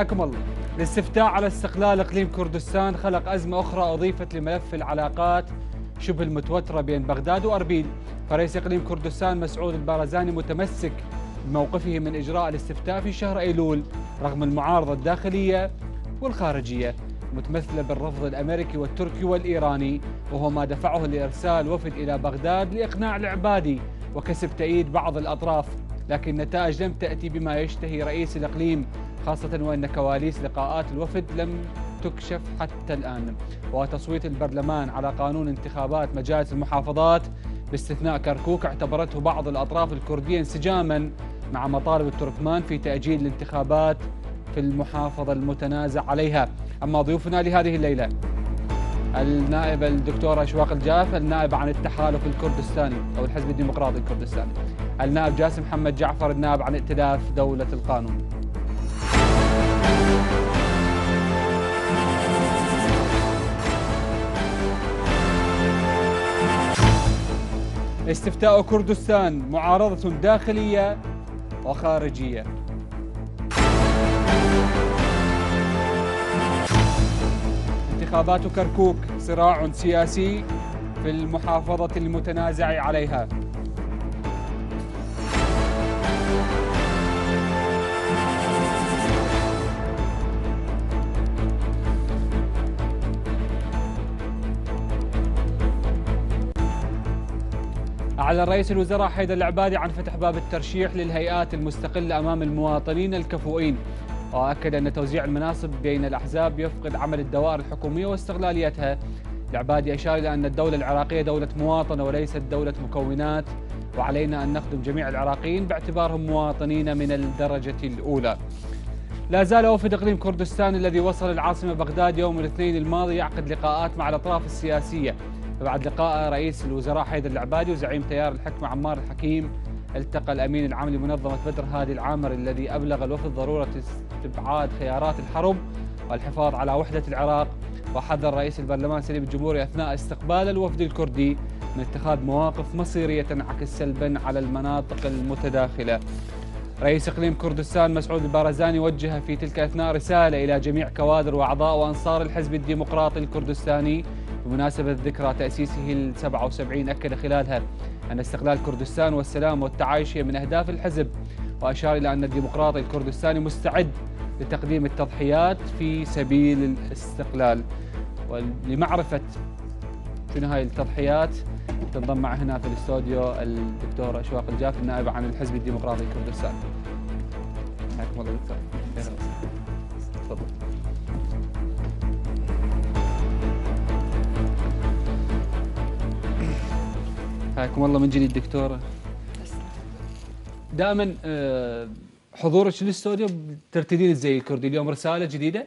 حياكم الله الاستفتاء على استقلال اقليم كردستان خلق ازمه اخرى اضيفت لملف العلاقات شبه المتوتره بين بغداد واربيل فرئيس اقليم كردستان مسعود البارزاني متمسك بموقفه من اجراء الاستفتاء في شهر ايلول رغم المعارضه الداخليه والخارجيه متمثله بالرفض الامريكي والتركي والايراني وهو ما دفعه لارسال وفد الى بغداد لاقناع العبادي وكسب تأييد بعض الاطراف لكن النتائج لم تاتي بما يشتهي رئيس الاقليم خاصة وأن كواليس لقاءات الوفد لم تكشف حتى الآن وتصويت البرلمان على قانون انتخابات مجالس المحافظات باستثناء كركوك اعتبرته بعض الأطراف الكردية انسجاما مع مطالب التركمان في تأجيل الانتخابات في المحافظة المتنازع عليها أما ضيوفنا لهذه الليلة النائب الدكتور أشواق الجاف النائب عن التحالف الكردستاني أو الحزب الديمقراطي الكردستاني النائب جاسم محمد جعفر النائب عن ائتلاف دولة القانون استفتاء كردستان معارضة داخلية وخارجية انتخابات كركوك صراع سياسي في المحافظة المتنازع عليها على رئيس الوزراء حيدر العبادي عن فتح باب الترشيح للهيئات المستقلة أمام المواطنين الكفؤين وأكد أن توزيع المناصب بين الأحزاب يفقد عمل الدوائر الحكومية واستغلاليتها العبادي أشار إلى أن الدولة العراقية دولة مواطنة وليست دولة مكونات وعلينا أن نخدم جميع العراقيين باعتبارهم مواطنين من الدرجة الأولى لا زال وفد اقليم كردستان الذي وصل العاصمه بغداد يوم الاثنين الماضي يعقد لقاءات مع الاطراف السياسيه بعد لقاء رئيس الوزراء حيدر العبادي وزعيم تيار الحكمة عمار الحكيم التقى الأمين العام لمنظمة بدر هادي العامر الذي أبلغ الوفد ضرورة استبعاد خيارات الحرب والحفاظ على وحدة العراق وحذر رئيس البرلمان سليم الجمهوري أثناء استقبال الوفد الكردي من اتخاذ مواقف مصيرية تنعكس سلبا على المناطق المتداخلة رئيس اقليم كردستان مسعود البارزاني وجه في تلك الاثناء رساله الى جميع كوادر واعضاء وانصار الحزب الديمقراطي الكردستاني بمناسبة ذكرى تأسيسه ال 77 أكد خلالها أن استقلال كردستان والسلام والتعايش هي من أهداف الحزب وأشار إلى أن الديمقراطي الكردستاني مستعد لتقديم التضحيات في سبيل الاستقلال ولمعرفة شنو هاي التضحيات تنضم مع هنا في الاستوديو الدكتور أشواق الجاف النائب عن الحزب الديمقراطي الكردستاني حياكم الله دكتور تفضل حياكم الله من جديد دكتوره دائما آه، حضورك للاستوديو ترتدين زي الكردي اليوم رساله جديده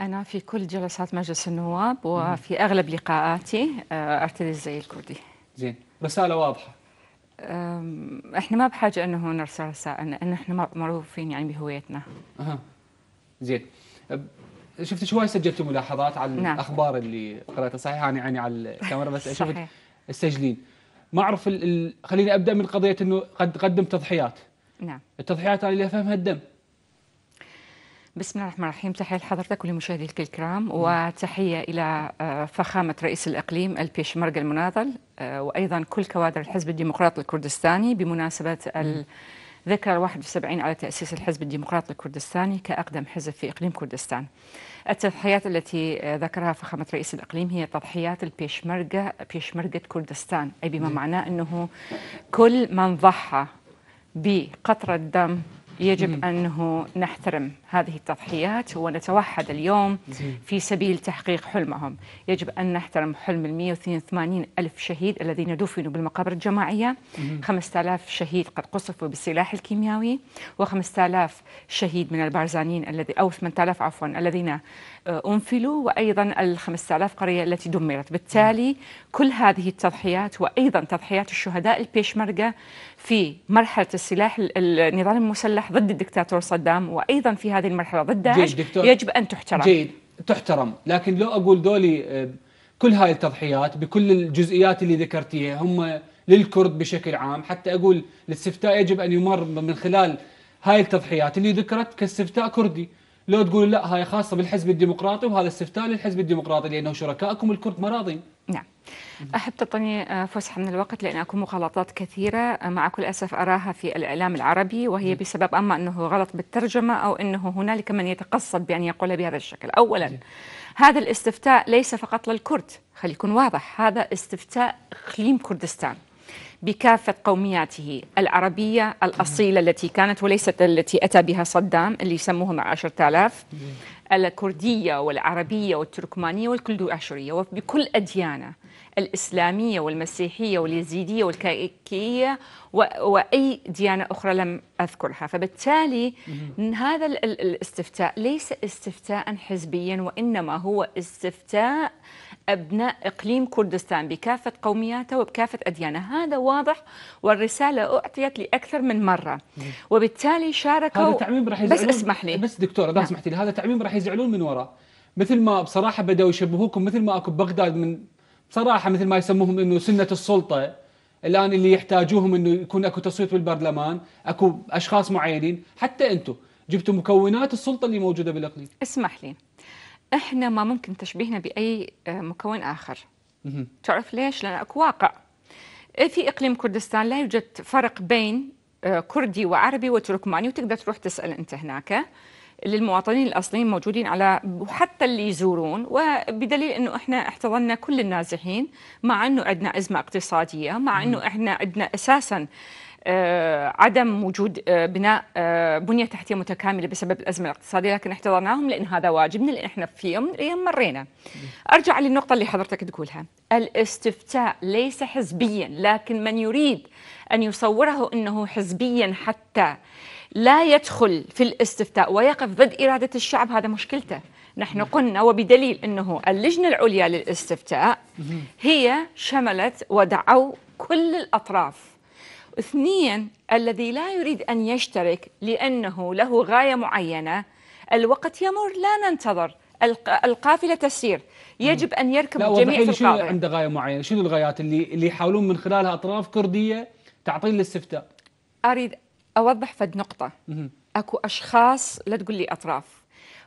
انا في كل جلسات مجلس النواب وفي اغلب لقاءاتي آه، ارتدي الزي الكردي زين رساله واضحه احنا ما بحاجه انه نرسل رسائل ان احنا معروفين يعني بهويتنا اها زين شفت شوي سجلت ملاحظات على نعم. الاخبار اللي قراتها صحيح انا يعني على الكاميرا بس صحيح. السجلين ما اعرف ال... ال... خليني ابدا من قضيه انه قد قدم تضحيات نعم التضحيات انا اللي افهمها الدم بسم الله الرحمن الرحيم تحية لحضرتك ولمشاهديك الكرام وتحية إلى آه، فخامة رئيس الإقليم البيشمركة المناضل آه، وأيضا كل كوادر الحزب الديمقراطي الكردستاني بمناسبة ال... ذكرى 71 على تأسيس الحزب الديمقراطي الكردستاني كأقدم حزب في إقليم كردستان التضحيات التي ذكرها فخامة رئيس الإقليم هي تضحيات البيشمرقة بيشمركة كردستان أي بما نعم. معناه أنه كل من ضحى بقطرة دم يجب أنه نحترم هذه التضحيات ونتوحد اليوم في سبيل تحقيق حلمهم يجب أن نحترم حلم ال 182 ألف شهيد الذين دفنوا بالمقابر الجماعية 5000 شهيد قد قصفوا بالسلاح الكيميائي و 5000 شهيد من البارزانيين الذي أو 8000 عفوا الذين آه، أنفلوا وأيضا ال 5000 قرية التي دمرت بالتالي نعم. كل هذه التضحيات وأيضا تضحيات الشهداء البيشمركة في مرحلة السلاح النظام المسلح ضد الدكتاتور صدام وأيضا في هذه المرحلة ضد داعش يجب أن تحترم جيد تحترم لكن لو أقول دولي آه، كل هاي التضحيات بكل الجزئيات اللي ذكرتيها هم للكرد بشكل عام حتى أقول الاستفتاء يجب أن يمر من خلال هاي التضحيات اللي ذكرت كاستفتاء كردي لو تقول لا هاي خاصه بالحزب الديمقراطي وهذا استفتاء للحزب الديمقراطي لانه شركائكم الكرد ما راضين نعم أحب تعطيني فسحة آه، من الوقت لأن أكو مغالطات كثيرة آه، مع كل أسف أراها في الإعلام العربي وهي بسبب أما أنه غلط بالترجمة أو أنه هنالك من يتقصد بأن يقولها بهذا الشكل أولا هذا الاستفتاء ليس فقط للكرد خلي يكون واضح هذا استفتاء إقليم كردستان بكافة قومياته العربية الأصيلة التي كانت وليست التي أتى بها صدام اللي يسموهم عشرة آلاف الكردية والعربية والتركمانية والكلدوأشرية وبكل أديانه الإسلامية والمسيحية واليزيدية والكائكية وأي ديانة أخرى لم أذكرها فبالتالي هذا الاستفتاء ليس استفتاء حزبيا وإنما هو استفتاء أبناء إقليم كردستان بكافة قومياته وبكافة أديانه هذا واضح والرسالة أعطيت لأكثر من مرة وبالتالي شاركوا هذا تعميم راح بس اسمح لي بس دكتورة إذا نعم. سمحتي لي هذا تعميم راح يزعلون من وراء مثل ما بصراحة بدأوا يشبهوكم مثل ما أكو بغداد من بصراحة مثل ما يسموهم أنه سنة السلطة الآن اللي يحتاجوهم أنه يكون أكو تصويت بالبرلمان أكو أشخاص معينين حتى أنتم جبتوا مكونات السلطة اللي موجودة بالإقليم اسمح لي احنا ما ممكن تشبيهنا باي آه، مكون اخر تعرف ليش لان اكو واقع في اقليم كردستان لا يوجد فرق بين آه، كردي وعربي وتركماني وتقدر تروح تسال انت هناك للمواطنين الاصليين موجودين على وحتى اللي يزورون وبدليل انه احنا احتضنا كل النازحين مع انه عندنا ازمه اقتصاديه مع انه احنا عندنا اساسا آه، عدم وجود آه، بناء آه، بنيه تحتيه متكامله بسبب الازمه الاقتصاديه لكن احتضرناهم لان هذا واجبنا لان احنا في يوم من الايام مرينا. ارجع للنقطه اللي حضرتك تقولها، الاستفتاء ليس حزبيا لكن من يريد ان يصوره انه حزبيا حتى لا يدخل في الاستفتاء ويقف ضد اراده الشعب هذا مشكلته. نحن قلنا وبدليل انه اللجنه العليا للاستفتاء هي شملت ودعوا كل الاطراف اثنين الذي لا يريد أن يشترك لأنه له غاية معينة الوقت يمر لا ننتظر القافله تسير يجب ان يركب لا الجميع في شنو عنده غايه معينه شنو الغايات اللي اللي يحاولون من خلالها اطراف كرديه تعطيل الاستفتاء اريد اوضح فد نقطه اكو اشخاص لا تقول لي اطراف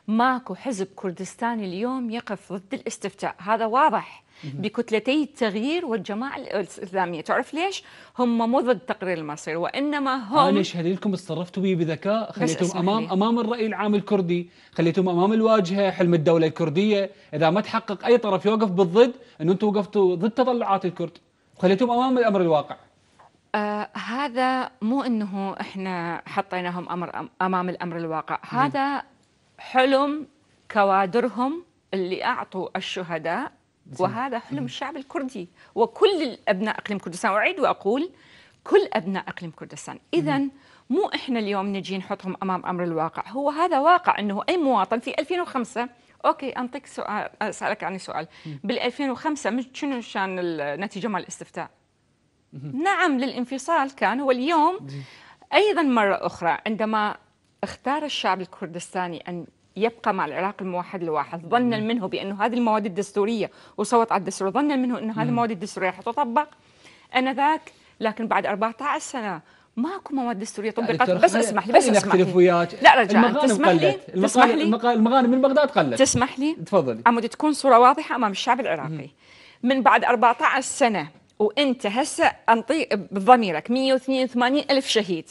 ماكو حزب كردستاني اليوم يقف ضد الاستفتاء هذا واضح بكتلتي التغيير والجماعة الإسلامية تعرف ليش؟ هم مو ضد تقرير المصير وإنما هم أنا أشهد لكم اتصرفتوا بي بذكاء خليتهم أمام لي. أمام الرأي العام الكردي خليتهم أمام الواجهة حلم الدولة الكردية إذا ما تحقق أي طرف يوقف بالضد أن أنتم وقفتوا ضد تطلعات الكرد خليتهم أمام الأمر الواقع آه هذا مو انه احنا حطيناهم امر امام الامر الواقع، هذا حلم كوادرهم اللي اعطوا الشهداء وهذا حلم الشعب الكردي وكل أبناء إقليم كردستان أعيد وأقول كل أبناء إقليم كردستان إذا مو إحنا اليوم نجي نحطهم أمام أمر الواقع هو هذا واقع أنه أي مواطن في 2005 اوكي انطيك سؤال اسالك عن سؤال بال 2005 شنو كان النتيجه مال الاستفتاء؟ نعم للانفصال كان واليوم ايضا مره اخرى عندما اختار الشعب الكردستاني ان يبقى مع العراق الموحد الواحد ظنا منه بأنه هذه المواد الدستورية وصوت على الدستور ظنا منه انه هذه المواد الدستورية راح انا أنذاك لكن بعد 14 سنة ماكو مواد دستوريه طبقت بس اسمح لي بس اسمح لي وياك لا رجاء المغانم تسمح قلت. لي تسمح لي المغانم من بغداد قلت تسمح لي تفضلي عمود تكون صوره واضحه امام الشعب العراقي من بعد 14 سنه وانت هسه انطي بضميرك 182 الف شهيد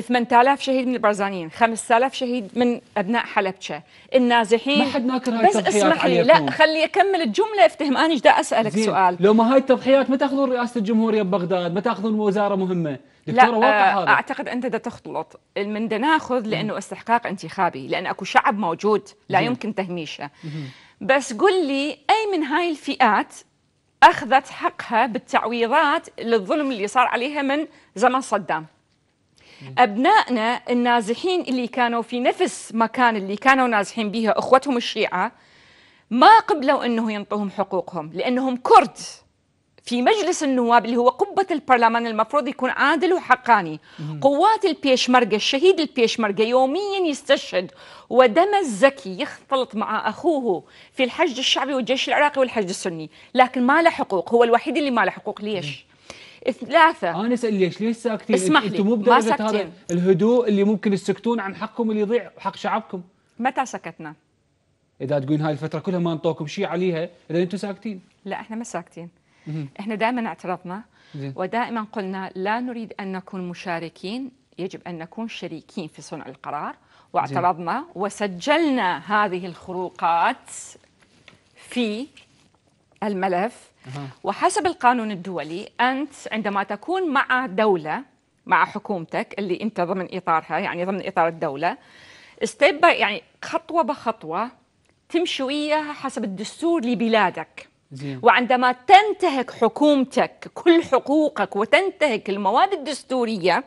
8000 شهيد من البرزانيين 5000 شهيد من ابناء حلبشه النازحين ما حد ناكر هاي بس اسمح لي لا خلي اكمل الجمله افتهم انا دا اسالك زين. سؤال لو ما هاي التضحيات ما تاخذون رئاسه الجمهوريه ببغداد ما تاخذون وزاره مهمه دكتورة لا واقع آه، هذا اعتقد انت دا تختلط من دا ناخذ لانه استحقاق انتخابي لان اكو شعب موجود لا مم. يمكن تهميشه بس قل لي اي من هاي الفئات اخذت حقها بالتعويضات للظلم اللي صار عليها من زمن صدام أبنائنا النازحين اللي كانوا في نفس مكان اللي كانوا نازحين بها أخوتهم الشيعة ما قبلوا أنه ينطوهم حقوقهم لأنهم كرد في مجلس النواب اللي هو قبة البرلمان المفروض يكون عادل وحقاني قوات البيشمركة الشهيد البيشمركة يوميا يستشهد ودم الزكي يختلط مع أخوه في الحشد الشعبي والجيش العراقي والحشد السني لكن ما له حقوق هو الوحيد اللي ما له حقوق ليش؟ ثلاثة انا اسال ليش ليش ساكتين؟ اسمح لي ما مو الهدوء اللي ممكن تسكتون عن حقكم اللي يضيع وحق شعبكم متى سكتنا؟ اذا تقولين هاي الفترة كلها ما انطوكم شيء عليها اذا انتم ساكتين لا احنا ما ساكتين احنا دائما اعترضنا ودائما قلنا لا نريد ان نكون مشاركين يجب ان نكون شريكين في صنع القرار واعترضنا وسجلنا هذه الخروقات في الملف وحسب القانون الدولي أنت عندما تكون مع دولة مع حكومتك اللي أنت ضمن إطارها يعني ضمن إطار الدولة ستيب يعني خطوة بخطوة تمشي وياها حسب الدستور لبلادك زين. وعندما تنتهك حكومتك كل حقوقك وتنتهك المواد الدستورية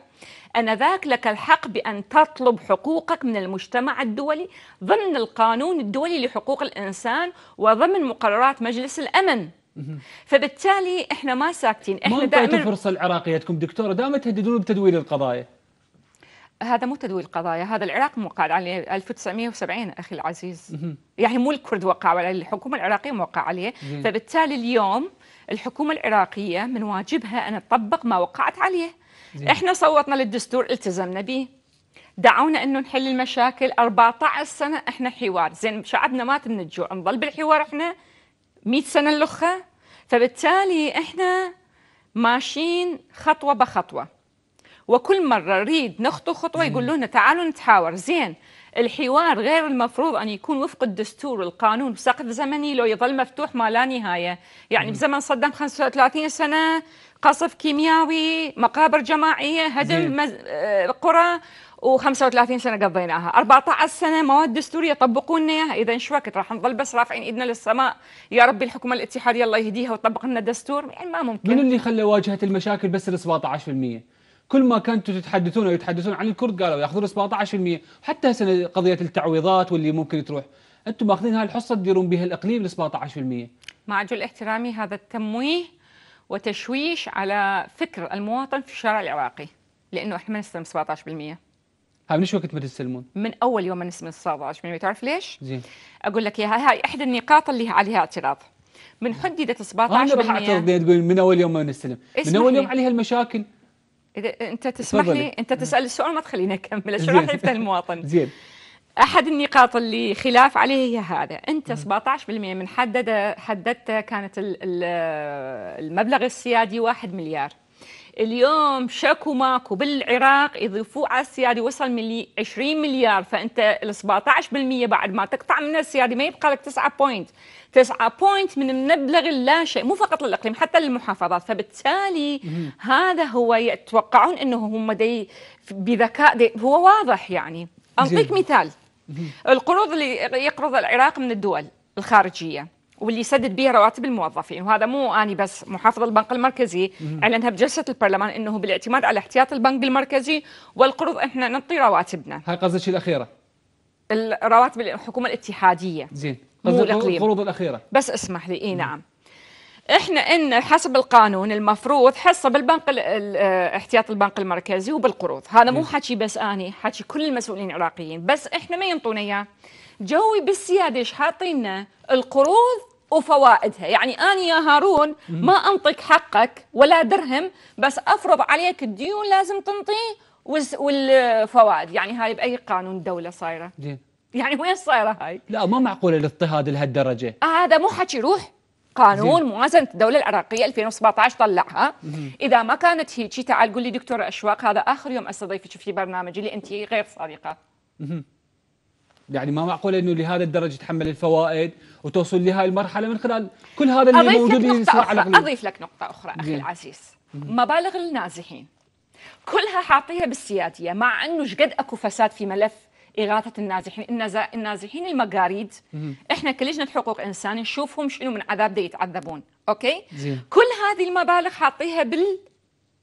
أنذاك لك الحق بأن تطلب حقوقك من المجتمع الدولي ضمن القانون الدولي لحقوق الإنسان وضمن مقررات مجلس الأمن فبالتالي احنا ما ساكتين احنا ما دائما فرصه تكون دكتوره دائما تهددون بتدوير القضايا هذا مو تدوير قضايا هذا العراق موقع عليه 1970 أخي العزيز يعني مو الكرد وقعوا عليه الحكومة العراقية موقع عليه فبالتالي اليوم الحكومة العراقية من واجبها أن تطبق ما وقعت عليه احنا صوتنا للدستور التزمنا به دعونا انه نحل المشاكل 14 سنه احنا حوار زين شعبنا مات من الجوع نضل بالحوار احنا 100 سنه اللخه فبالتالي احنا ماشيين خطوه بخطوه وكل مره نريد نخطو خطوه يقول لنا تعالوا نتحاور زين الحوار غير المفروض ان يكون وفق الدستور والقانون وسقف زمني لو يظل مفتوح ما لا نهايه، يعني بزمن صدام 35 سنه قصف كيميائي، مقابر جماعيه، هدم مز... آه، قرى و35 سنه قضيناها 14 سنه مواد دستوريه طبقونا لنا اياها اذا شو وقت راح نظل بس رافعين ايدنا للسماء يا ربي الحكومه الاتحاديه الله يهديها وطبق لنا دستور يعني ما ممكن من اللي خلى واجهه المشاكل بس ال 17%؟ كل ما كنتوا تتحدثون او يتحدثون عن الكرد قالوا ياخذون 17% حتى هسه قضيه التعويضات واللي ممكن تروح انتم ماخذين هاي الحصه تديرون بها الاقليم 17% مع جل احترامي هذا التمويه وتشويش على فكر المواطن في الشارع العراقي لانه احنا ما نستلم 17% هاي من وقت ما تستلمون؟ من اول يوم ما نستلم 17% تعرف ليش؟ زين اقول لك اياها هاي احدى النقاط اللي عليها اعتراض من حددت 17% انا راح اعترض تقول من اول يوم ما نستلم من اول يوم عليها المشاكل إذا انت تسمح لي انت تسال السؤال ما تخليني اكمل شو راح يفتح المواطن زين احد النقاط اللي خلاف عليه هي هذا انت 17% من حدد حددته كانت المبلغ السيادي 1 مليار اليوم شكو ماكو بالعراق يضيفوه على السيادي وصل ملي 20 مليار فانت ال 17% بعد ما تقطع من السيادي ما يبقى لك 9 بوينت 9 بوينت من المبلغ اللا شيء مو فقط للاقليم حتى للمحافظات فبالتالي هذا هو يتوقعون انه هم دي بذكاء دي هو واضح يعني اعطيك مثال القروض اللي يقرض العراق من الدول الخارجيه واللي يسدد بها رواتب الموظفين وهذا مو اني بس محافظ البنك المركزي اعلنها بجلسه البرلمان انه بالاعتماد على احتياط البنك المركزي والقروض احنا نعطي رواتبنا هاي قصدك الاخيره الرواتب الحكومه الاتحاديه زين القروض الاخيره بس اسمح لي اي نعم احنا ان حسب القانون المفروض حصه بالبنك آه، احتياط البنك المركزي وبالقروض هذا مو إيه. حكي بس اني حكي كل المسؤولين العراقيين بس احنا ما ينطونا اياه جوي بالسياده ايش حاطينا القروض وفوائدها يعني أنا يا هارون ما انطيك حقك ولا درهم بس أفرض عليك الديون لازم تنطيه والفوائد يعني هاي بأي قانون دولة صايرة يعني وين صايرة هاي لا ما معقولة الاضطهاد لهالدرجة هذا مو حكي روح قانون موازنة الدولة العراقية 2017 طلعها مم. إذا ما كانت هيك تعال قول لي أشواق هذا آخر يوم أستضيفك في برنامجي اللي أنت غير صادقة مم. يعني ما معقول انه لهذا الدرجه تحمل الفوائد وتوصل لهي المرحله من خلال كل هذا اللي موجود اللي اضيف لك نقطه اخرى اخي العزيز مبالغ النازحين كلها حاطيها بالسياديه مع انه شقد اكو فساد في ملف إغاثة النازحين النازحين المقاريد إحنا كلجنة حقوق إنسان نشوفهم شنو من عذاب دي يتعذبون أوكي زي. كل هذه المبالغ حاطيها بال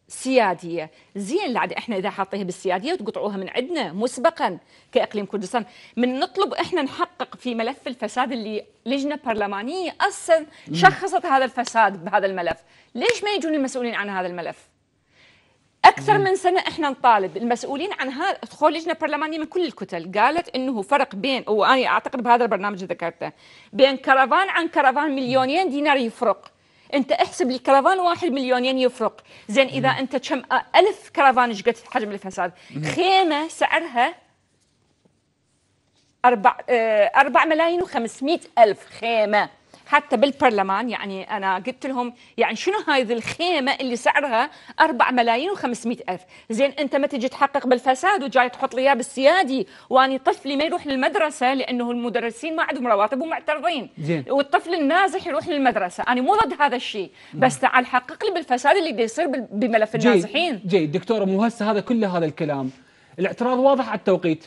سياديه، زين العاد احنا اذا حاطيها بالسياديه وتقطعوها من عندنا مسبقا كاقليم كردستان، من نطلب احنا نحقق في ملف الفساد اللي لجنه برلمانيه اصلا شخصت هذا الفساد بهذا الملف، ليش ما يجون المسؤولين عن هذا الملف؟ اكثر من سنه احنا نطالب المسؤولين عن هذا دخول لجنه برلمانيه من كل الكتل قالت انه فرق بين وانا اعتقد بهذا البرنامج اللي ذكرته بين كرفان عن كرفان مليونين دينار يفرق انت احسب لي كرفان واحد مليونين يفرق زين اذا انت كم آه، الف كرفان ايش قد حجم الفساد خيمه سعرها اربع 4 آه، ملايين و500 الف خيمه حتى بالبرلمان يعني انا قلت لهم يعني شنو هذه الخيمه اللي سعرها 4 ملايين و500 الف زين انت ما تجي تحقق بالفساد وجاي تحط لي اياه بالسيادي واني طفلي ما يروح للمدرسه لانه المدرسين ما عندهم رواتب ومعترضين والطفل النازح يروح للمدرسه انا مو ضد هذا الشيء نعم. بس تعال حقق لي بالفساد اللي بيصير بملف النازحين جيد جي دكتوره مو هسه هذا كل هذا الكلام الاعتراض واضح على التوقيت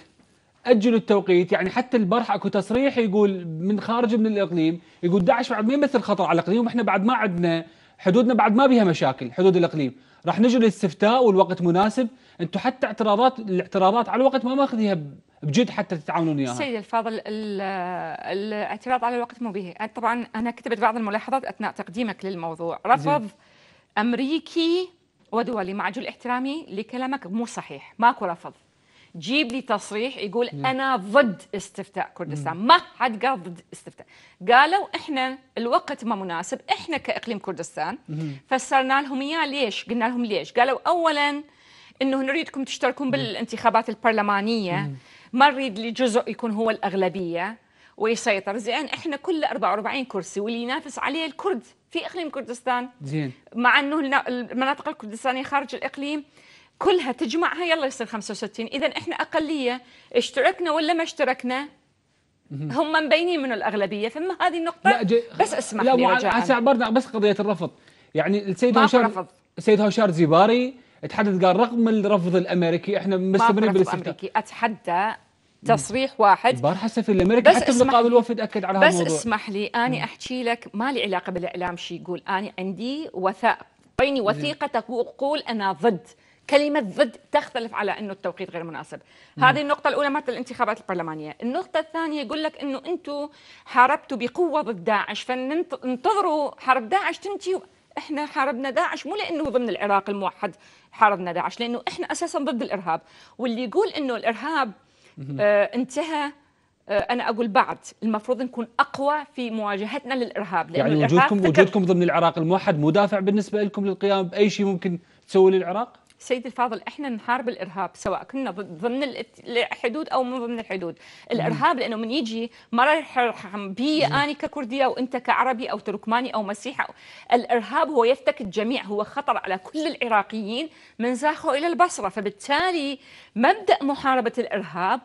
اجلوا التوقيت يعني حتى البارح اكو تصريح يقول من خارج من الاقليم يقول داعش بعد ما يمثل خطر على الاقليم واحنا بعد ما عندنا حدودنا بعد ما بها مشاكل حدود الاقليم راح نجي للاستفتاء والوقت مناسب انتم حتى اعتراضات الاعتراضات على الوقت ما ماخذيها بجد حتى تتعاملون وياها سيد الفاضل الاعتراض على الوقت مو به طبعا انا كتبت بعض الملاحظات اثناء تقديمك للموضوع رفض زي. امريكي ودولي مع جل احترامي لكلامك مو صحيح ماكو رفض جيب لي تصريح يقول انا ضد استفتاء كردستان ما حد قال ضد استفتاء قالوا احنا الوقت ما مناسب احنا كاقليم كردستان فسرنا لهم اياه ليش قلنا لهم ليش قالوا اولا انه نريدكم تشتركون بالانتخابات البرلمانيه ما نريد لجزء يكون هو الاغلبيه ويسيطر زين احنا كل 44 كرسي واللي ينافس عليه الكرد في اقليم كردستان زين مع انه المناطق الكردستانيه خارج الاقليم كلها تجمعها يلا يصير 65 اذا احنا اقليه اشتركنا ولا ما اشتركنا هم مبينين من الاغلبيه فما هذه النقطه لا جي بس اسمح لا مع... هسه عبرنا بس قضيه الرفض يعني السيد هوشار السيد هوشار زباري تحدث قال رغم الرفض الامريكي احنا مستمرين بالاستفتاء اتحدى تصريح واحد البارحه السفير الامريكي حتى بلقاء بالوفد اكد على هذا الموضوع بس اسمح لي اني احكي لك ما لي علاقه بالاعلام شي يقول اني عندي وثائق اعطيني وثيقه تقول انا ضد كلمة ضد تختلف على أنه التوقيت غير مناسب مم. هذه النقطة الأولى مثل الانتخابات البرلمانية النقطة الثانية يقول لك أنه أنتم حاربتوا بقوة ضد داعش فانتظروا حرب داعش تنتهي احنا حاربنا داعش مو لانه ضمن العراق الموحد حاربنا داعش لانه احنا اساسا ضد الارهاب واللي يقول انه الارهاب آه انتهى آه، انا اقول بعد المفروض نكون اقوى في مواجهتنا للارهاب يعني وجودكم وجودكم ضمن العراق الموحد مدافع بالنسبه لكم للقيام باي شيء ممكن تسوي للعراق سيد الفاضل احنا نحارب الارهاب سواء كنا ضمن الحدود او من ضمن الحدود الارهاب لانه من يجي ما راح يرحم بي انا ككرديه وانت كعربي او تركماني او مسيحي الارهاب هو يفتك الجميع هو خطر على كل العراقيين من زاخو الى البصره فبالتالي مبدا محاربه الارهاب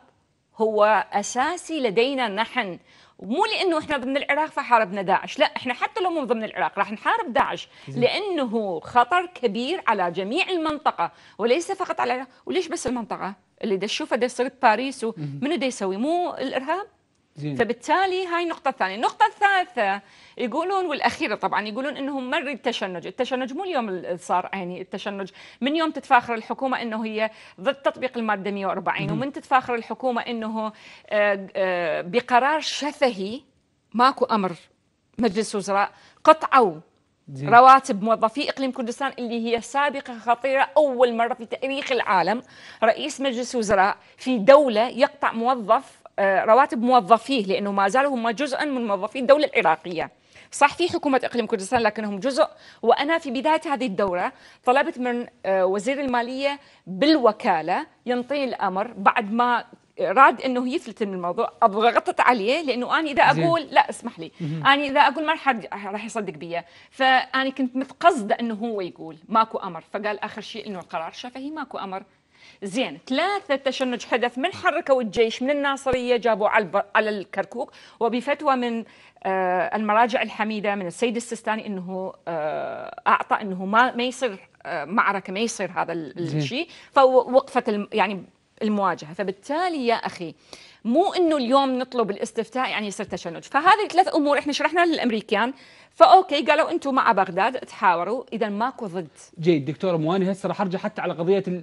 هو اساسي لدينا نحن مو لانه احنا ضمن العراق فحاربنا داعش لا احنا حتى لو مو ضمن العراق راح نحارب داعش لانه خطر كبير على جميع المنطقه وليس فقط على العراق وليش بس المنطقه اللي دا تشوفها دا صرت باريس ومنو دا يسوي مو الارهاب زين. فبالتالي هاي النقطة الثانية، النقطة الثالثة يقولون والاخيره طبعا يقولون انهم مر التشنج، التشنج مو اليوم صار يعني التشنج من يوم تتفاخر الحكومه انه هي ضد تطبيق الماده 140 ومن تتفاخر الحكومه انه آه، آه، بقرار شفهي ماكو امر مجلس وزراء قطعوا زين. رواتب موظفي اقليم كردستان اللي هي سابقه خطيره اول مره في تاريخ العالم رئيس مجلس وزراء في دوله يقطع موظف آه، رواتب موظفيه لانه ما زالوا هم جزءا من موظفي الدوله العراقيه صح في حكومة إقليم كردستان لكنهم جزء وأنا في بداية هذه الدورة طلبت من آه، وزير المالية بالوكالة ينطيني الأمر بعد ما راد انه يفلت من الموضوع ضغطت عليه لانه انا اذا اقول لا اسمح لي انا اذا اقول ما راح راح يصدق بي فانا كنت متقصده انه هو يقول ماكو امر فقال اخر شيء انه القرار شفهي ماكو امر زين ثلاثة تشنج حدث من حركوا الجيش من الناصرية جابوا على الكركوك وبفتوى من آه، المراجع الحميدة من السيد السيستاني أنه آه، أعطى أنه ما ما يصير آه، معركة ما يصير هذا الشيء فوقفت يعني المواجهة فبالتالي يا أخي مو انه اليوم نطلب الاستفتاء يعني يصير تشنج فهذه ثلاث امور احنا شرحنا للامريكان فاوكي قالوا انتم مع بغداد تحاوروا اذا ماكو ضد جيد دكتور مواني هسه راح ارجع حتى على قضيه ال...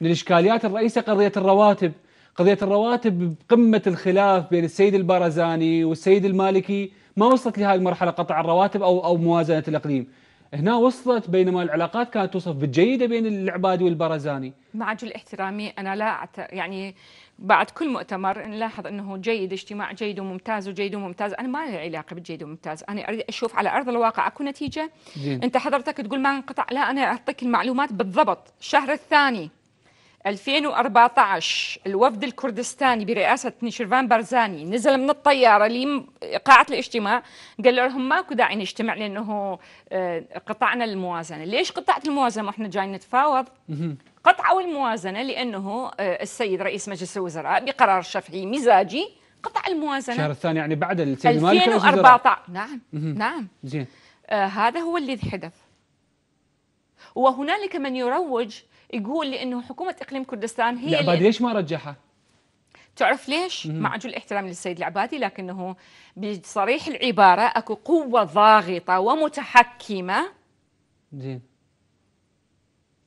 من الاشكاليات الرئيسيه قضيه الرواتب قضيه الرواتب بقمه الخلاف بين السيد البارزاني والسيد المالكي ما وصلت لهذه المرحله قطع الرواتب او او موازنه الاقليم هنا وصلت بينما العلاقات كانت توصف بالجيده بين العبادي والبرزاني مع جل احترامي انا لا أعت... يعني بعد كل مؤتمر نلاحظ انه جيد اجتماع جيد وممتاز وجيد وممتاز انا ما لي علاقه بالجيد وممتاز انا اريد اشوف على ارض الواقع اكو نتيجه جين. انت حضرتك تقول ما انقطع لا انا اعطيك المعلومات بالضبط الشهر الثاني 2014 الوفد الكردستاني برئاسة نيشيرفان بارزاني نزل من الطيارة لقاعة الاجتماع قال لهم ماكو داعي نجتمع لأنه آه، قطعنا الموازنة ليش قطعت الموازنة وإحنا جايين نتفاوض قطعوا الموازنة لأنه آه، السيد رئيس مجلس الوزراء بقرار شفعي مزاجي قطع الموازنة الشهر الثاني يعني بعد السيد 2014 نعم نعم زين آه هذا هو الذي حدث وهنالك من يروج يقول لانه حكومه اقليم كردستان هي العبادي ليش ما رجحها؟ تعرف ليش؟ مع جل الاحترام للسيد العبادي لكنه بصريح العباره اكو قوه ضاغطه ومتحكمه زين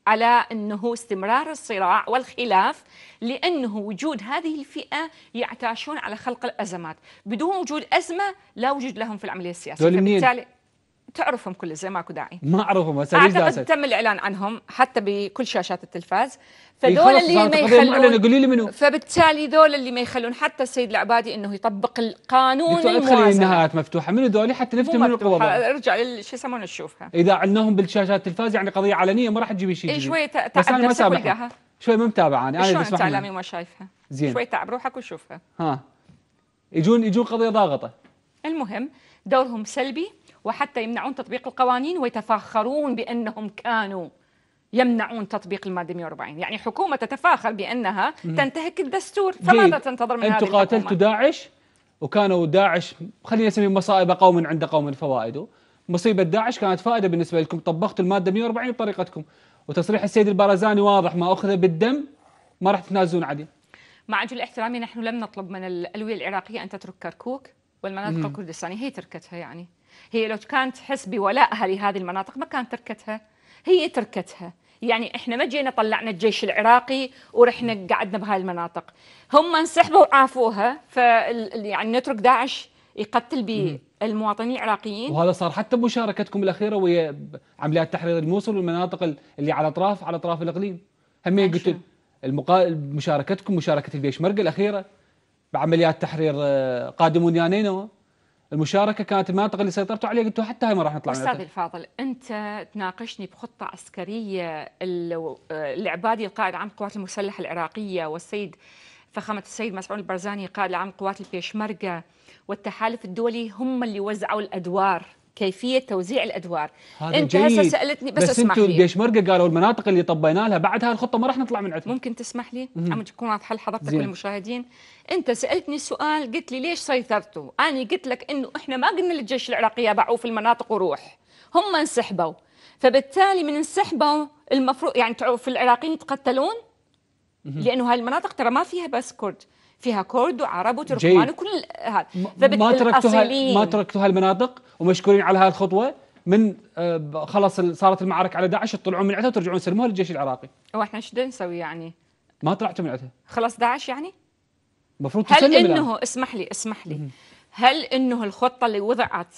على انه استمرار الصراع والخلاف لانه وجود هذه الفئه يعتاشون على خلق الازمات، بدون وجود ازمه لا وجود لهم في العمليه السياسيه، فبالتالي تعرفهم كل زي ماكو داعي ما اعرفهم بس اعتقد تم الاعلان عنهم حتى بكل شاشات التلفاز فدول اللي ما يخلون قولي لي منو فبالتالي دول اللي ما يخلون حتى السيد العبادي انه يطبق القانون الموازنه النهايات مفتوحه من دول حتى نفتهم من القضاء ارجع شو يسمونه نشوفها اذا علناهم بالشاشات التلفاز يعني قضيه علنيه ما راح تجيب شيء شوي تعب نفسك شوي ما متابعه انا شلون انت اعلامي وما شايفها زين شوي تعب روحك وشوفها ها يجون يجون قضيه ضاغطه المهم دورهم سلبي وحتى يمنعون تطبيق القوانين ويتفاخرون بأنهم كانوا يمنعون تطبيق المادة 140 يعني حكومة تتفاخر بأنها تنتهك الدستور فماذا تنتظر من هذه الحكومة؟ أنتم قاتلتوا داعش وكانوا داعش خلينا نسمي مصائب قوم عند قوم فوائده مصيبة داعش كانت فائدة بالنسبة لكم طبقتوا المادة 140 بطريقتكم وتصريح السيد البرزاني واضح ما أخذ بالدم ما راح تتنازلون عليه مع جل احترامي نحن لم نطلب من الألوية العراقية أن تترك كركوك والمناطق الكردستانية هي تركتها يعني هي لو كانت تحس بولائها لهذه المناطق ما كانت تركتها هي تركتها يعني احنا ما جينا طلعنا الجيش العراقي ورحنا قعدنا بهاي المناطق هم انسحبوا وعافوها ف يعني نترك داعش يقتل بالمواطنين العراقيين وهذا صار حتى بمشاركتكم الاخيره ويا عمليات تحرير الموصل والمناطق اللي على اطراف على اطراف الاقليم هم قلت المقا... مشاركتكم مشاركه الجيش مرقه الاخيره بعمليات تحرير آه، قادمون يا نينوى المشاركه كانت المناطق اللي سيطرتوا عليها قلتوا حتى هاي ما راح نطلع منها استاذ الفاضل انت تناقشني بخطه عسكريه العبادي القائد عام القوات المسلحه العراقيه والسيد فخامة السيد مسعود البرزاني قائد عام قوات البيشمركة والتحالف الدولي هم اللي وزعوا الأدوار كيفيه توزيع الادوار انت هسه سالتني بس, بس اسمح لي الديشمرقه قالوا المناطق اللي طبينا لها بعدها الخطه ما راح نطلع من عندها ممكن تسمح لي عم تكون واضحه لحضرتك والمشاهدين انت سالتني سؤال قلت لي ليش سيطرتوا انا قلت لك انه احنا ما قلنا للجيش العراقي يبعوا في المناطق وروح هم انسحبوا فبالتالي من انسحبوا المفروض يعني تعرف العراقيين يتقتلون لانه هاي المناطق ترى ما فيها بس كرد فيها كرد وعرب وتركمان وكل هذا ما تركتوها ما تركتوها المناطق ومشكورين على هذه الخطوه من آه، خلص صارت المعارك على داعش تطلعون من عتها وترجعون سلموها للجيش العراقي. واحنا ايش نسوي يعني؟ ما طلعتوا من عتها. خلص داعش يعني؟ المفروض هل انه الآن. اسمح لي اسمح لي هل انه الخطه اللي وضعت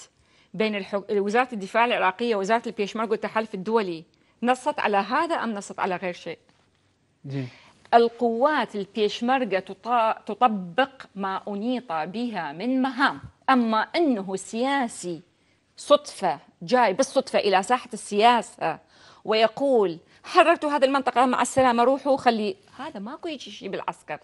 بين وزاره الدفاع العراقيه ووزاره البيشمركه والتحالف الدولي نصت على هذا ام نصت على غير شيء؟ جي. القوات البيشمركة تطبق ما أنيط بها من مهام أما أنه سياسي صدفة جاي بالصدفة إلى ساحة السياسة ويقول حررت هذه المنطقة مع السلامة روحوا خلي هذا ماكو يجي شيء بالعسكر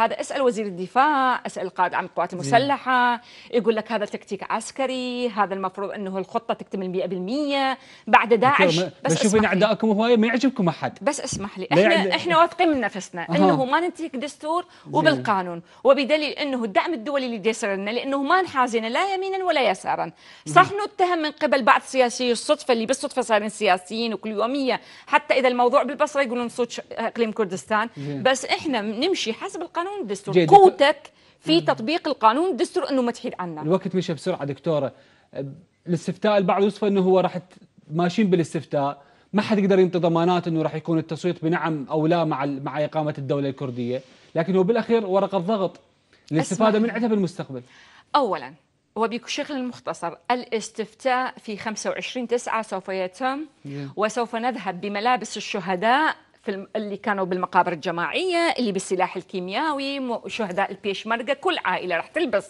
هذا اسال وزير الدفاع اسال القائد عن القوات المسلحه يقول لك هذا تكتيك عسكري هذا المفروض انه الخطه تكتمل 100% بعد داعش بس تشوفين اعدائكم هوايه ما يعجبكم احد بس اسمح لي احنا يعني... احنا واثقين من نفسنا أه. انه ما ننتهك دستور وبالقانون وبدليل انه الدعم الدولي اللي يصير لنا لانه ما انحازنا لا يمينا ولا يسارا صح نتهم من قبل بعض السياسيين الصدفه اللي بالصدفه صارين سياسيين وكل يوميه حتى اذا الموضوع بالبصره يقولون صوت اقليم كردستان بس احنا نمشي حسب القانون القانون الدستور قوتك في تطبيق القانون الدستور انه ما تحيد عنا الوقت مشى بسرعه دكتوره الاستفتاء البعض يوصفه انه هو راح ماشيين بالاستفتاء ما حد يقدر ينطي ضمانات انه راح يكون التصويت بنعم او لا مع مع اقامه الدوله الكرديه لكن هو بالاخير ورقه ضغط للاستفاده من عتب المستقبل اولا وبشكل مختصر الاستفتاء في 25 تسعة سوف يتم yeah. وسوف نذهب بملابس الشهداء في اللي كانوا بالمقابر الجماعية اللي بالسلاح الكيميائي شهداء البيشمركة كل عائلة رح تلبس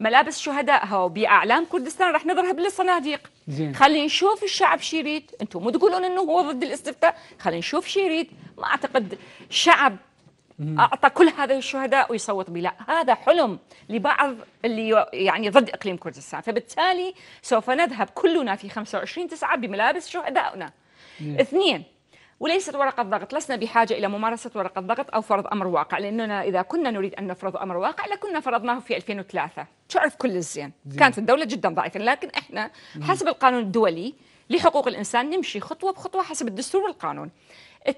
ملابس شهدائها وبأعلام كردستان رح نضرب للصناديق زين خلينا نشوف الشعب شو يريد انتم مو تقولون انه هو ضد الاستفتاء خلينا نشوف شو يريد ما اعتقد شعب اعطى كل هذه الشهداء ويصوت بلا لا هذا حلم لبعض اللي يعني ضد اقليم كردستان فبالتالي سوف نذهب كلنا في 25 9 بملابس شهدائنا اثنين وليست ورقة ضغط لسنا بحاجة إلى ممارسة ورقة ضغط أو فرض أمر واقع لأننا إذا كنا نريد أن نفرض أمر واقع لكنا فرضناه في 2003 تعرف كل الزين كانت الدولة جدا ضعيفة لكن إحنا حسب القانون الدولي لحقوق الإنسان نمشي خطوة بخطوة حسب الدستور والقانون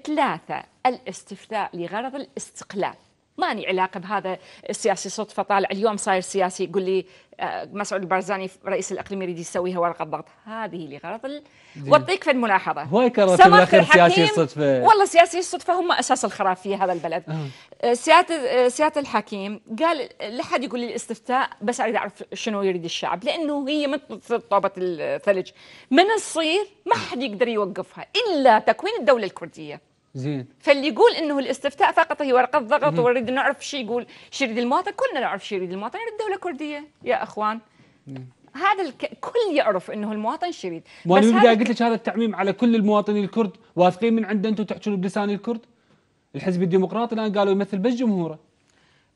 ثلاثة الاستفتاء لغرض الاستقلال ماني علاقه بهذا السياسي صدفه طالع اليوم صاير سياسي يقول لي آه، مسعود البرزاني رئيس الاقليم يريد يسويها ورقه ضغط هذه لغرض ال... وطيك في الملاحظه هواي كررت الاخر سياسي صدفه والله سياسي الصدفه هم اساس الخرافيه هذا البلد أه. آه، سياده سياده الحكيم قال لا حد يقول لي الاستفتاء بس اريد اعرف شنو يريد الشعب لانه هي مثل طوبه الثلج من الصير ما حد يقدر يوقفها الا تكوين الدوله الكرديه زين فاللي يقول انه الاستفتاء فقط هي ورقه ضغط ونريد نعرف شو يقول شو يريد المواطن كلنا نعرف شو يريد المواطن يريد دوله كرديه يا اخوان هذا الكل يعرف انه المواطن شو يريد بس انا قلت لك هذا التعميم على كل المواطنين الكرد واثقين من عنده انتم تحكون بلسان الكرد الحزب الديمقراطي الان قالوا يمثل بس جمهوره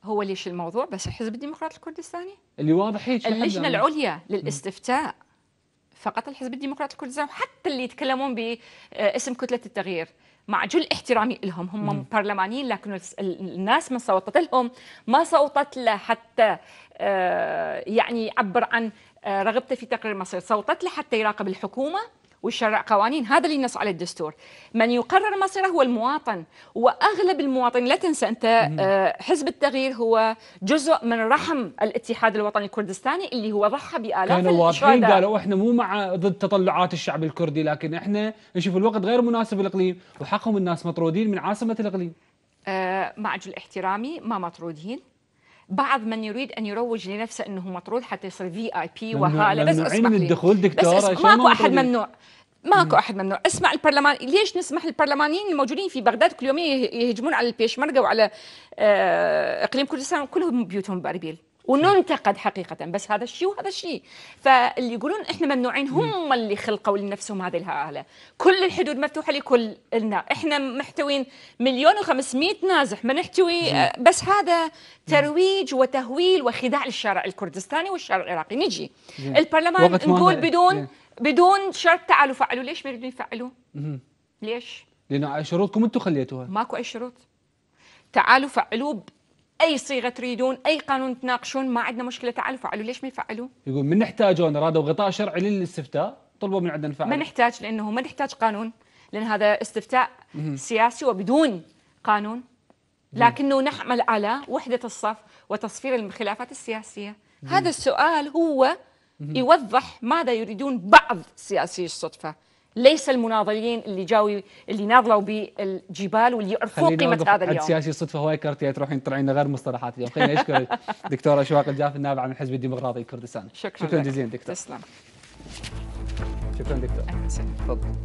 هو ليش الموضوع بس الحزب الديمقراطي الكردستاني اللي واضح هيك اللجنه العليا للاستفتاء فقط الحزب الديمقراطي الكردستاني وحتى اللي يتكلمون باسم كتله التغيير مع جل احترامي لهم هم مم. برلمانيين لكن الناس ما صوتت لهم ما صوتت له حتى آه، يعني يعبر عن آه، رغبته في تقرير مصير صوتت له حتى يراقب الحكومه ويشرع قوانين هذا اللي نص على الدستور من يقرر مصيره هو المواطن واغلب المواطنين لا تنسى انت آه، حزب التغيير هو جزء من رحم الاتحاد الوطني الكردستاني اللي هو ضحى بالاف كانوا واضحين قالوا احنا مو مع ضد تطلعات الشعب الكردي لكن احنا نشوف الوقت غير مناسب الاقليم وحقهم الناس مطرودين من عاصمه الاقليم آه، مع اجل احترامي ما مطرودين بعض من يريد ان يروج لنفسه انه مطرود حتى يصير في اي بي وهاله بس اسمح لي الدخول دكتوره بس ماكو احد ممنوع ماكو احد ممنوع اسمع البرلمان ليش نسمح للبرلمانيين الموجودين في بغداد كل يوم يهجمون على البيشمركه وعلى آه، اقليم كردستان كلهم بيوتهم باربيل وننتقد حقيقه بس هذا الشيء وهذا الشيء فاللي يقولون احنا ممنوعين هم اللي خلقوا لنفسهم هذه الهاله كل الحدود مفتوحه لكل النا. احنا محتوين مليون و500 نازح ما نحتوي آه، بس هذا ترويج وتهويل وخداع للشارع الكردستاني والشارع العراقي نجي البرلمان نقول بدون إيه. بدون شرط تعالوا فعلوا ليش ما يريدون يفعلوا ليش لانه شروطكم انتم خليتوها ماكو اي شروط تعالوا فعلوا اي صيغه تريدون اي قانون تناقشون ما عندنا مشكله تعالوا فعلوا ليش ما يفعلوا يقول من نحتاجون رادوا غطاء شرعي للاستفتاء طلبوا من عندنا نفعله ما نحتاج لانه ما نحتاج قانون لان هذا استفتاء سياسي وبدون قانون لكنه نحمل على وحده الصف وتصفير الخلافات السياسيه هذا السؤال هو يوضح ماذا يريدون بعض سياسي الصدفه ليس المناضلين اللي جاوا اللي ناضلوا بالجبال واللي يعرفون قيمه هذا اليوم. سياسي صدفه هواي كرتيات تروحين طلعين غير مصطلحات اليوم، خلينا نشكر الدكتور اشواق الجاف النابعه من الحزب الديمقراطي الكردستاني. شكرا شكرا جزيلا دكتور. تسلم. شكرا دكتور. تفضل.